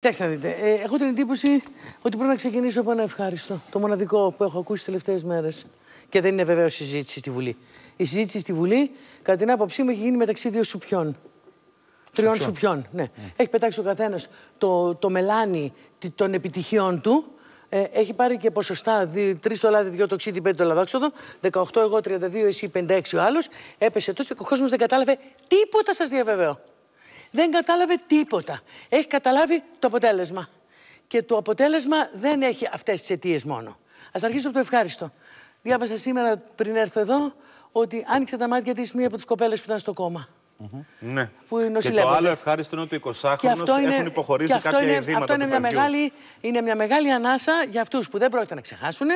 Κοιτάξτε να δείτε. Ε, έχω την εντύπωση ότι πρέπει να ξεκινήσω από ένα ευχάριστο. Το μοναδικό που έχω ακούσει τις τελευταίες μέρες. Και δεν είναι βεβαίως συζήτηση στη Βουλή. Η συζήτηση στη Βουλή, κατά την άποψή μου, έχει γίνει μεταξύ δύο σουπιών. Τριών σουπιών. Ναι. ναι. Έχει πετάξει ο καθένας το, το μελάνι των επιτυχιών του. Ε, έχει πάρει και ποσοστά. Τρεις το λάδι, δύο το ξύδι, το λαδόξοδο. 18 εγώ, 32 εσύ, 56 ο άλλος. Έπεσε τόσο και ο κόσμος δεν κατάλαβε τίποτα, σας διαβεβαιώ δεν κατάλαβε τίποτα. Έχει καταλάβει το αποτέλεσμα. Και το αποτέλεσμα δεν έχει αυτές τις αιτίες μόνο. Ας αρχίσω από το ευχάριστο. Διάβασα σήμερα πριν έρθω εδώ ότι άνοιξε τα μάτια της μία από τις κοπέλες που ήταν στο κόμμα. Ναι. Που και το άλλο ευχάριστο είναι ότι οι 20χρονοι έχουν υποχωρήσει κάποια ειδήματα. Αυτό είναι, είναι μια μεγάλη ανάσα για αυτούς που δεν πρόκειται να ξεχάσουν,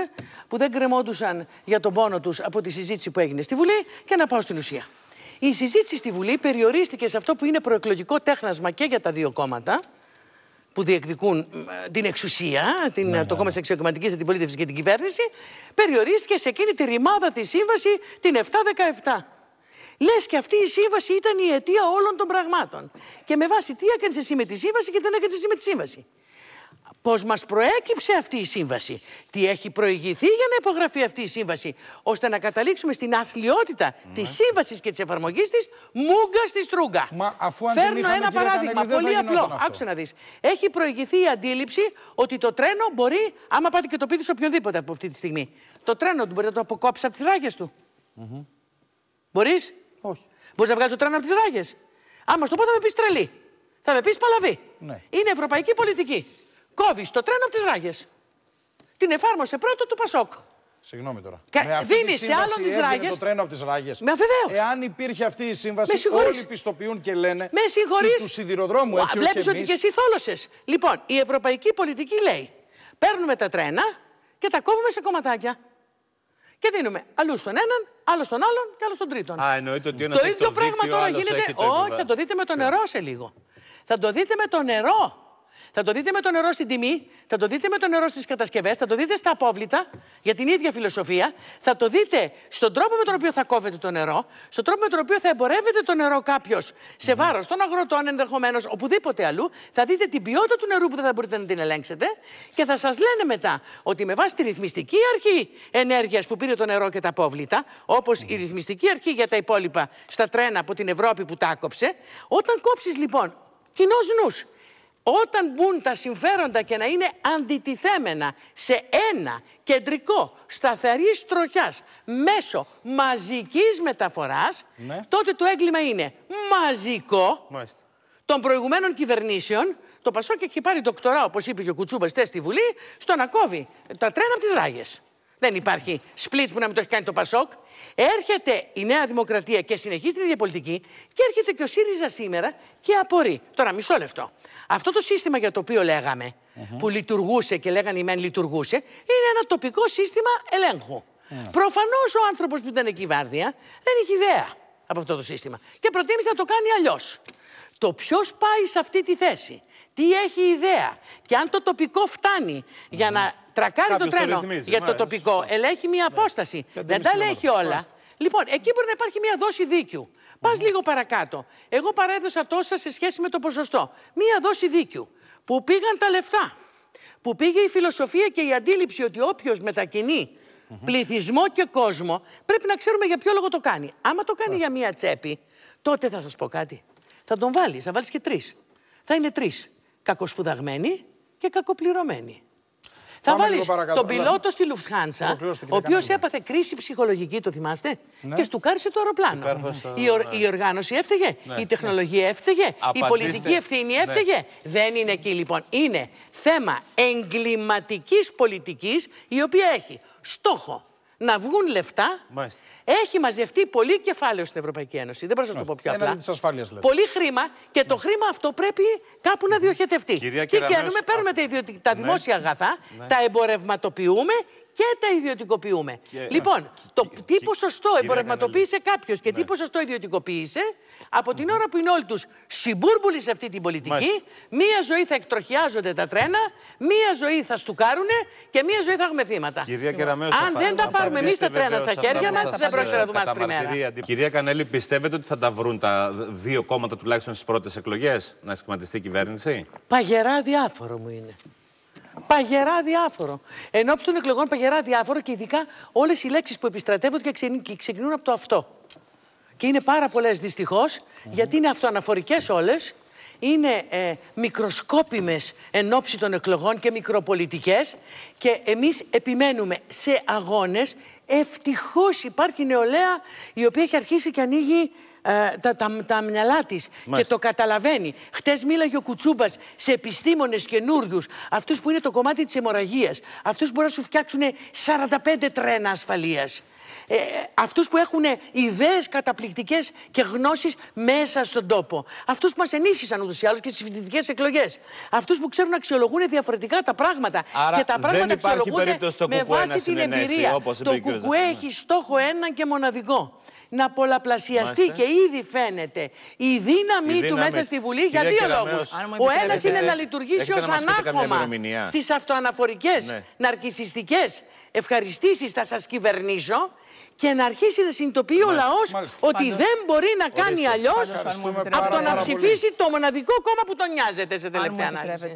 που δεν κρεμόντουσαν για τον πόνο τους από τη συζήτηση που έγινε στη Βουλή και να πάω στην ουσία η συζήτηση στη Βουλή περιορίστηκε σε αυτό που είναι προεκλογικό τέχνασμα και για τα δύο κόμματα που διεκδικούν την εξουσία, την, ναι, το ναι. κόμμα της την πολίτευση και την κυβέρνηση, περιορίστηκε σε εκείνη τη ρημάδα τη σύμβαση την 717. Λες και αυτή η σύμβαση ήταν η αιτία όλων των πραγμάτων. Και με βάση τι έκανε εσύ με τη σύμβαση και δεν έκανε εσύ με τη σύμβαση. Πώς μας προέκυψε αυτή η σύμβαση, τι έχει προηγηθεί για να υπογραφεί αυτή η σύμβαση, ώστε να καταλήξουμε στην αθλειότητα ναι. της τη σύμβασης και της εφαρμογής της μούγκα στη στρούγκα. Μα, Φέρνω ένα παράδειγμα πολύ απλό. Άκουσε να δεις. Έχει προηγηθεί η αντίληψη ότι το τρένο μπορεί, άμα πάτε και το πείτε σε οποιονδήποτε από αυτή τη στιγμή, το τρένο του μπορεί να το αποκόψει από τις ράγες του. Mm -hmm. Μπορείς. Όχι. Μπορείς να βγάλεις το τρένο από τις ράγες. Άμα στο πω θα με πεις τρελή. Θα με πεις παλαβή. Ναι. Είναι ευρωπαϊκή πολιτική. Κόβεις το τρένο από τις ράγες. Την εφάρμοσε πρώτο του Πασόκ. Συγγνώμη τώρα. Και Με αυτή Δίνεις σε άλλον τις ράγες. το τρένο από τις ράγες. Με βεβαίως. Εάν υπήρχε αυτή η σύμβαση, όλοι πιστοποιούν και λένε. Με συγχωρείς. Του σιδηροδρόμου, έτσι Βλέπεις ότι και εσύ θόλωσες. Λοιπόν, η ευρωπαϊκή πολιτική λέει: Παίρνουμε τα τρένα και τα κόβουμε σε κομματάκια. Και δίνουμε αλλού στον έναν, άλλο στον άλλον και άλλο στον τρίτον. Α, εννοείται ότι ένας Το ίδιο πράγμα δίκτυο, τώρα γίνεται. Όχι, θα το δείτε με το ναι. νερό σε λίγο. Θα το δείτε με το νερό. Θα το δείτε με το νερό στην τιμή, θα το δείτε με το νερό στις κατασκευές, θα το δείτε στα απόβλητα για την ίδια φιλοσοφία, θα το δείτε στον τρόπο με τον οποίο θα κόβετε το νερό, στον τρόπο με τον οποίο θα εμπορεύεται το νερό κάποιος σε βάρος των αγροτών ενδεχομένως, οπουδήποτε αλλού. Θα δείτε την ποιότητα του νερού που δεν θα μπορείτε να την ελέγξετε και θα σας λένε μετά ότι με βάση τη ρυθμιστική αρχή ενέργειας που πήρε το νερό και τα απόβλητα, όπως η ρυθμιστική αρχή για τα υπόλοιπα στα τρένα από την Ευρώπη που τα άκοψε, όταν κόψεις λοιπόν κοινός νους όταν μπουν τα συμφέροντα και να είναι αντιτιθέμενα σε ένα κεντρικό σταθερής τροχιάς μέσω μαζικής μεταφοράς, ναι. τότε το έγκλημα είναι μαζικό των προηγουμένων κυβερνήσεων. Το Πασόκ έχει πάρει δοκτορά, όπως είπε και ο Κουτσούμπας, στη Βουλή, στο να κόβει τα τρένα από τις ράγες. Δεν υπάρχει σπλίτ που να μην το έχει κάνει το Πασόκ. Έρχεται η Νέα Δημοκρατία και συνεχίζει την ίδια πολιτική και έρχεται και ο ΣΥΡΙΖΑ σήμερα και απορεί. Τώρα, μισό λεπτό. Αυτό το σύστημα για το οποίο που λειτουργούσε και λέγανε η ΜΕΝ λειτουργούσε, είναι ένα τοπικό σύστημα ελέγχου. Ναι. Προφανώς Προφανώ ο άνθρωπος που ήταν εκεί βάρδια δεν είχε ιδέα από αυτό το σύστημα και προτίμησε να το κάνει αλλιώς. Το ποιος πάει σε αυτή τη θέση τι έχει ιδέα. Και αν το τοπικό για να τρακάρει το τρένο για το τοπικό, ελέγχει μια ναι. απόσταση. Δεν τα ελέγχει όλα. Λοιπόν, εκεί μπορεί να υπάρχει μια δόση δίκιου. Πα λίγο παρακάτω. Εγώ παρέδωσα τόσα σε σχέση με το ποσοστό. Μια δόση δίκιου. Που πήγαν τα λεφτά. Που πήγε η φιλοσοφία και η αντίληψη ότι όποιος μετακινεί πληθυσμό και κόσμο, πρέπει να ξέρουμε για ποιο λόγο το κάνει. Άμα το κάνει για μία τσέπη, τότε θα σας πω κάτι. Θα τον βάλεις, θα βάλεις και τρεις. Θα είναι τρεις κακοσπουδαγμένοι και κακοπληρωμένοι. Θα βάλει τον πιλότο στη Λουφτχάνσα, ο οποίο έπαθε κρίση ψυχολογική, το θυμάστε, ναι. και στουκάρισε το αεροπλάνο. Η, η ναι. οργάνωση έφταιγε, ναι. η τεχνολογία ναι. έφταιγε, η πολιτική ευθύνη έφταιγε. Δεν είναι εκεί λοιπόν. Είναι θέμα εγκληματικής πολιτικής, η οποία έχει στόχο να βγουν λεφτά. Έχει μαζευτεί πολύ κεφάλαιο στην Ευρωπαϊκή Ένωση. Δεν μπορώ να το πω πιο απλά. Πολύ χρήμα και το ναι. χρήμα αυτό πρέπει κάπου να διοχετευτεί. Κυρία Τι κάνουμε, παίρνουμε τα, ιδιωτικ... Ναι. δημόσια αγαθά, ναι. τα εμπορευματοποιούμε και τα ιδιωτικοποιούμε. Λοιπόν, το τι ποσοστό εμπορευματοποίησε κάποιος και τι ποσοστό ιδιωτικοποίησε, από την ώρα που είναι όλοι τους συμπούρμπουλοι σε αυτή την πολιτική, Μάλιστα. μία ζωή θα εκτροχιάζονται τα τρένα, μία ζωή θα στουκάρουνε και μία ζωή θα έχουμε θύματα. Κυρία αν δεν τα πάρουμε εμείς τα τρένα στα χέρια μα, δεν πρόκειται να δούμε πριν. Κυρία Κανέλη, πιστεύετε ότι θα τα βρουν τα δύο κόμματα τουλάχιστον στις πρώτες εκλογές να σχηματιστεί η κυβέρνηση. Παγερά διάφορο μου είναι. Παγερά διάφορο. Εν των εκλογών, παγερά διάφορο και ειδικά όλες οι λέξεις που επιστρατεύονται και ξεκινούν από το αυτό. Και είναι πάρα πολλές δυστυχώς, γιατί είναι αυτοαναφορικές όλες. Είναι ε, μικροσκόπιμες εν ώψη των εκλογών και μικροπολιτικές και εμείς επιμένουμε σε αγώνες. Ευτυχώς υπάρχει νεολαία η οποία έχει αρχίσει και ανοίγει ε, τα, τα, τα μυαλά της και το καταλαβαίνει. Χτες μίλαγε ο Κουτσούμπας σε επιστήμονες καινούριους, αυτούς που είναι το κομμάτι της αιμορραγίας, αυτούς που μπορούν να σου φτιάξουν 45 τρένα ασφαλείας ε, αυτούς που έχουν ιδέες καταπληκτικές και γνώσεις μέσα στον τόπο. Αυτούς που μας ενίσχυσαν ούτως ή άλλως και στις φοιτητικές εκλογές. Αυτούς που ξέρουν να αξιολογούν διαφορετικά τα πράγματα. και τα πράγματα δεν υπάρχει περίπτωση με βάση την εμπειρία. Όπως το κουκουέ έχει στόχο έναν και μοναδικό να πολλαπλασιαστεί και ήδη φαίνεται η δύναμή του μέσα στη Βουλή για δύο λόγου. Ο ένας είναι να λειτουργήσει ω ανάγχωμα στις αυτοαναφορικές ναι. ναρκιστικέ ευχαριστήσεις, θα σας κυβερνήσω και να αρχίσει να συνειδητοποιεί ο λαό ότι δεν μπορεί να κάνει αλλιώς από το να ψηφίσει το μοναδικό κόμμα που τον νοιάζεται σε τελευταία ανάλυση.